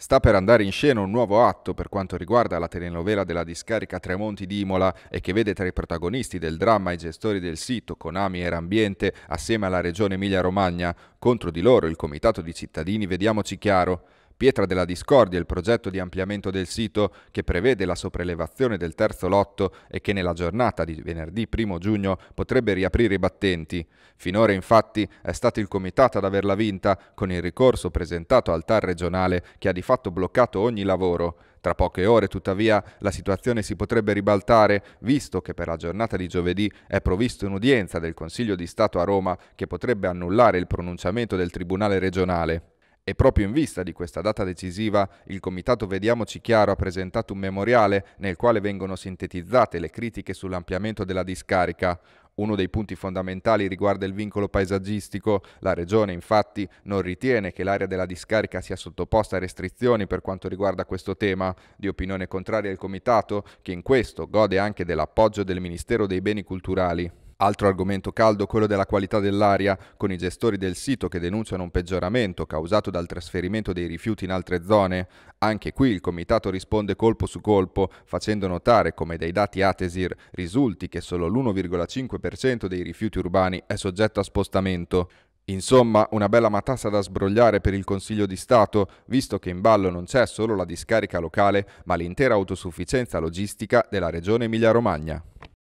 Sta per andare in scena un nuovo atto per quanto riguarda la telenovela della discarica Tremonti di Imola e che vede tra i protagonisti del dramma i gestori del sito Conami e Ambiente assieme alla regione Emilia-Romagna. Contro di loro il comitato di cittadini Vediamoci Chiaro. Pietra della discordia il progetto di ampliamento del sito che prevede la sopraelevazione del terzo lotto e che nella giornata di venerdì 1 giugno potrebbe riaprire i battenti. Finora infatti è stato il comitato ad averla vinta con il ricorso presentato al TAR regionale che ha di fatto bloccato ogni lavoro. Tra poche ore, tuttavia, la situazione si potrebbe ribaltare, visto che per la giornata di giovedì è provvisto un'udienza del Consiglio di Stato a Roma che potrebbe annullare il pronunciamento del Tribunale regionale. E proprio in vista di questa data decisiva, il Comitato Vediamoci Chiaro ha presentato un memoriale nel quale vengono sintetizzate le critiche sull'ampliamento della discarica. Uno dei punti fondamentali riguarda il vincolo paesaggistico. La Regione infatti non ritiene che l'area della discarica sia sottoposta a restrizioni per quanto riguarda questo tema, di opinione contraria il Comitato, che in questo gode anche dell'appoggio del Ministero dei Beni Culturali. Altro argomento caldo, quello della qualità dell'aria, con i gestori del sito che denunciano un peggioramento causato dal trasferimento dei rifiuti in altre zone. Anche qui il comitato risponde colpo su colpo, facendo notare come dai dati Atesir risulti che solo l'1,5% dei rifiuti urbani è soggetto a spostamento. Insomma, una bella matassa da sbrogliare per il Consiglio di Stato, visto che in ballo non c'è solo la discarica locale, ma l'intera autosufficienza logistica della regione Emilia-Romagna.